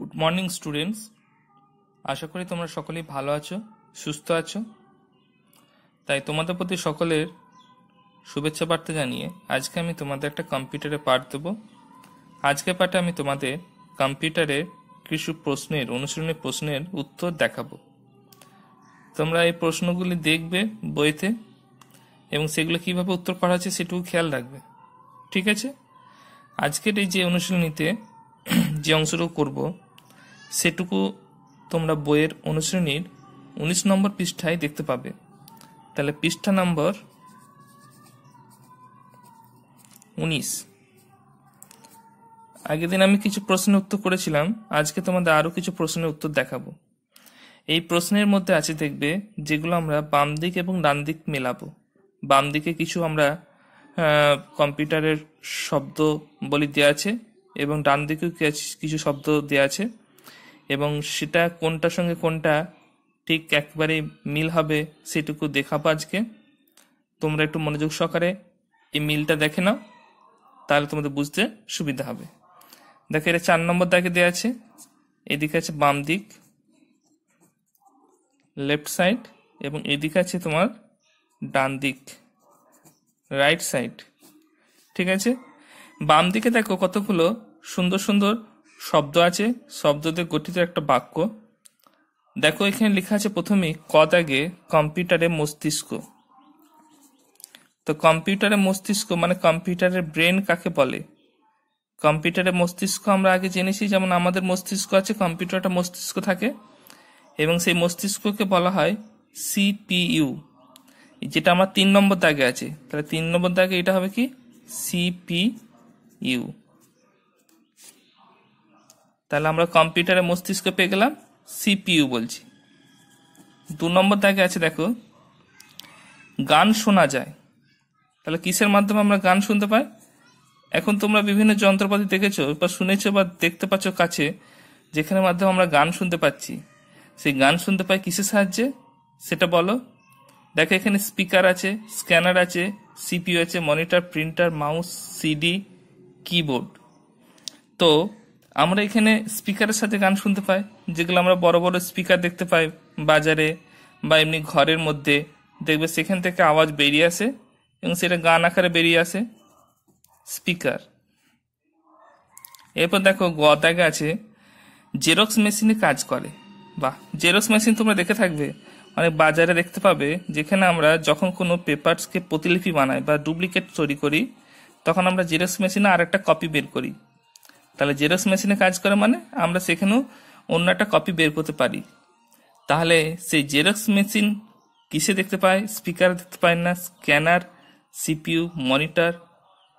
good morning students আশা করি তোমরা সকলেই ভালো আছো সুস্থ আছো তাই তোমাদের প্রতি সকলের শুভেচ্ছা বার্তা জানিয়ে আজকে আমি তোমাদের একটা কম্পিউটারে পাঠ দেব আজকে পাঠে আমি তোমাদের কম্পিউটারে কিছু প্রশ্নের অনুশীলনী প্রশ্নের উত্তর দেখাবো তোমরা এই প্রশ্নগুলি দেখবে বইতে এবং সেগুলো কিভাবে উত্তর করা হচ্ছে সেটুকু খেয়াল রাখবে ঠিক আছে আজকের এই যে অনুশীলনীতে যে অংশটুকু করবো সেটুকু তোমরা বইয়ের অনুশ্রেণীর উনিশ নম্বর পৃষ্ঠায় দেখতে পাবে তাহলে পৃষ্ঠা নম্বর উনিশ আগের দিন আমি কিছু প্রশ্নের উত্তর করেছিলাম আজকে তোমাদের আরও কিছু প্রশ্নের উত্তর দেখাবো এই প্রশ্নের মধ্যে আছে দেখবে যেগুলো আমরা বাম দিক এবং ডান দিক মেলাবো বাম দিকে কিছু আমরা কম্পিউটারের শব্দ বলি দেওয়া আছে এবং ডান দিকেও কিছু শব্দ দেওয়া আছে এবং সেটা কোনটার সঙ্গে কোনটা ঠিক একবারে মিল হবে সেটুকু দেখাবো আজকে তোমরা একটু মনোযোগ সহকারে এই মিলটা দেখে নাও তাহলে তোমাদের বুঝতে সুবিধা হবে দেখো এটা চার নম্বর দাগে দেওয়া আছে এদিকে আছে বাম দিক লেফট সাইড এবং এদিকে আছে তোমার ডান দিক রাইট সাইড ঠিক আছে বাম দিকে দেখো কতগুলো সুন্দর সুন্দর শব্দ আছে শব্দতে গঠিত একটা বাক্য দেখো এখানে লেখা আছে প্রথমে ক আগে কম্পিউটারে মস্তিষ্ক তো কম্পিউটারে মস্তিষ্ক মানে কম্পিউটারের ব্রেন কাকে বলে কম্পিউটারের মস্তিষ্ক আমরা আগে জেনেছি যেমন আমাদের মস্তিষ্ক আছে কম্পিউটারটা মস্তিষ্ক থাকে এবং সেই মস্তিষ্ককে বলা হয় সিপিইউ যেটা আমার তিন নম্বর দাগে আছে তাহলে তিন নম্বর দাগে এটা হবে কি সিপিইউ তাহলে আমরা কম্পিউটারে মস্তিষ্ক পেয়ে গেলাম সিপিইউ বলছি দু নম্বর দাগে আছে দেখো গান শোনা যায় তাহলে কিসের মাধ্যমে আমরা গান শুনতে পাই এখন তোমরা বিভিন্ন যন্ত্রপাতি দেখেছো বা শুনেছো বা দেখতে পাচ্ছ কাছে যেখানে মাধ্যমে আমরা গান শুনতে পাচ্ছি সেই গান শুনতে পাই কিসের সাহায্যে সেটা বলো দেখো এখানে স্পিকার আছে স্ক্যানার আছে সিপিইউ আছে monitor printer mouse CD keyboard তো আমরা এখানে স্পিকারের সাথে গান শুনতে পাই যেগুলো আমরা বড় বড় স্পিকার দেখতে পাই বাজারে বা এমনি ঘরের মধ্যে দেখবে সেখান থেকে আওয়াজ বেরিয়ে আসে এবং সেটা গান আকারে বেরিয়ে আসে স্পিকার এরপর দেখো গদাগে আছে জেরক্স মেশিনে কাজ করে বা জেরক্স মেশিন তোমরা দেখে থাকবে অনেক বাজারে দেখতে পাবে যেখানে আমরা যখন কোনো পেপারসকে প্রতিলিপি বানাই বা ডুপ্লিকেট তৈরি করি তখন আমরা জেরক্স মেশিনে আর একটা কপি বের করি তাহলে জেরক্স মেশিনে কাজ করে মানে আমরা সেখানেও অন্য একটা কপি বের করতে পারি তাহলে সেই জেরক্স মেশিন কিসে দেখতে পাই স্পিকার দেখতে পাই না স্ক্যানার সিপিইউ মনিটর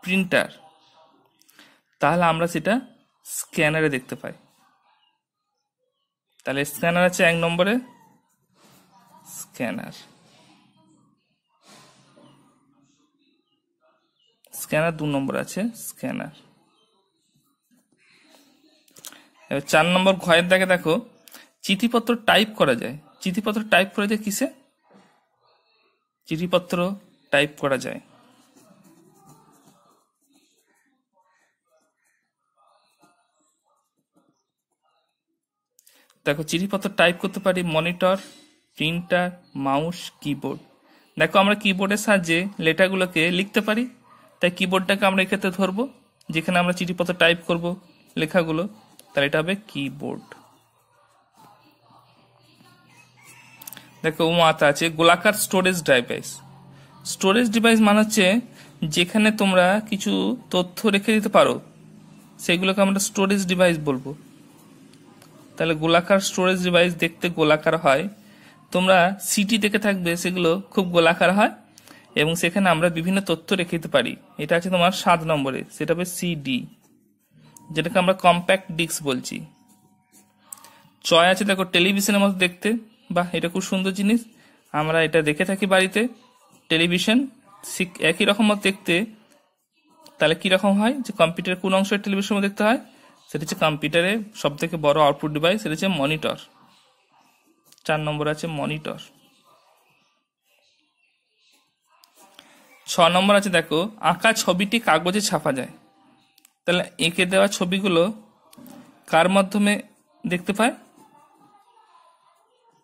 প্রিন্টার তাহলে আমরা সেটা স্ক্যানারে দেখতে পাই তাহলে স্ক্যানার আছে এক নম্বরে স্ক্যানার স্ক্যানার দু নম্বর আছে স্ক্যানার এবার চার নম্বর ঘয়ের দাগে দেখো চিঠিপত্র টাইপ করা যায় চিঠিপত্র টাইপ করা যায় কিসে চিঠিপত্র টাইপ করা যায় দেখো চিঠিপত্র টাইপ করতে পারি মনিটর প্রিন্টার মাউস কিবোর্ড দেখো আমরা কিবোর্ডের সাহায্যে লেটারগুলোকে লিখতে পারি তাই কিবোর্ডটাকে আমরা এক্ষেত্রে ধরবো যেখানে আমরা চিঠিপত্র টাইপ করব লেখাগুলো তাহলে এটা হবে কিবোর্ড দেখো মাথা আচ্ছা, আছে গোলাকার স্টোরেজ ডিভাইস স্টোরেজ ডিভাইস মানে হচ্ছে যেখানে তোমরা কিছু তথ্য রেখে দিতে পারো সেগুলোকে আমরা স্টোরেজ ডিভাইস বলবো তাহলে গোলাকার স্টোরেজ ডিভাইস দেখতে গোলাকার হয় তোমরা সিটি দেখে থাকবে সেগুলো খুব গোলাকার হয় এবং সেখানে আমরা বিভিন্ন তথ্য রেখে দিতে পারি এটা আছে তোমার সাত নম্বরে সেটা হবে সিডি যেটাকে আমরা কম্প্যাক্ট ডিস্ক বলছি চয় আছে দেখো টেলিভিশনের মতো দেখতে বা এটা খুব সুন্দর জিনিস আমরা এটা দেখে থাকি বাড়িতে টেলিভিশন একই রকম দেখতে তাহলে কীরকম হয় যে কম্পিউটারের কোন অংশ টেলিভিশন দেখতে হয় সেটা হচ্ছে কম্পিউটারে সব থেকে বড় আউটপুট ডিভাইস সেটা হচ্ছে মনিটর চার নম্বর আছে মনিটর ছ নম্বর আছে দেখো আঁকা ছবিটি কাগজে ছাপা যায় তাহলে এঁকে দেওয়া ছবিগুলো কার মাধ্যমে দেখতে পায়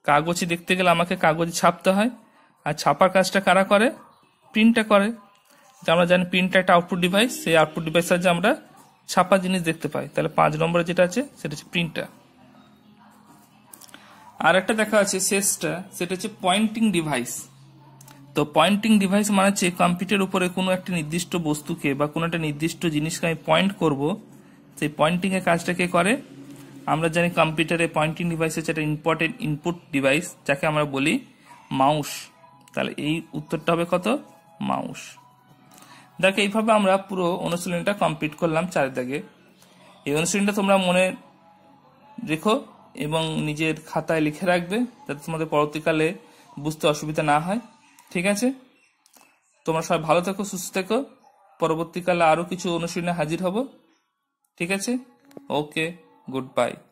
কাগজে দেখতে গেলে আমাকে কাগজে ছাপতে হয় আর ছাপার কাজটা কারা করে প্রিন্টটা করে যে আমরা জানি প্রিন্টটা একটা আউটপুট ডিভাইস সেই আউটপুট ডিভাইস সাহায্যে আমরা ছাপা জিনিস দেখতে পাই তাহলে পাঁচ নম্বরে যেটা আছে সেটা হচ্ছে প্রিন্টটা আর একটা দেখা আছে শেষটা সেটা হচ্ছে পয়েন্টিং ডিভাইস তো পয়েন্টিং ডিভাইস মানে হচ্ছে কম্পিউটার উপরে কোনো একটা নির্দিষ্ট বস্তুকে বা কোনো একটা নির্দিষ্ট জিনিসকে আমি পয়েন্ট করব সেই পয়েন্টিংয়ের কাজটাকে করে আমরা জানি কম্পিউটারে পয়েন্টিং ডিভাইস হচ্ছে একটা ইম্পর্টেন্ট ইনপুট ডিভাইস যাকে আমরা বলি মাউস তাহলে এই উত্তরটা হবে কত মাউস দেখো এইভাবে আমরা পুরো অনুশীলনটা কমপ্লিট করলাম চারিদিকে এই অনুশীলনটা তোমরা মনে রেখো এবং নিজের খাতায় লিখে রাখবে যাতে তোমাদের পরবর্তীকালে বুঝতে অসুবিধা না হয় ঠিক আছে তোমরা সবাই ভালো থেকো সুস্থ থেকো পরবর্তীকালে আরও কিছু অনুশীলনে হাজির হব ঠিক আছে ওকে গুড বাই